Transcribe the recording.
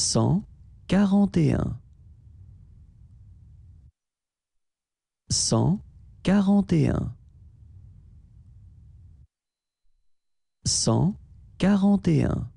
cent quarante et un, cent quarante et un, cent quarante et un.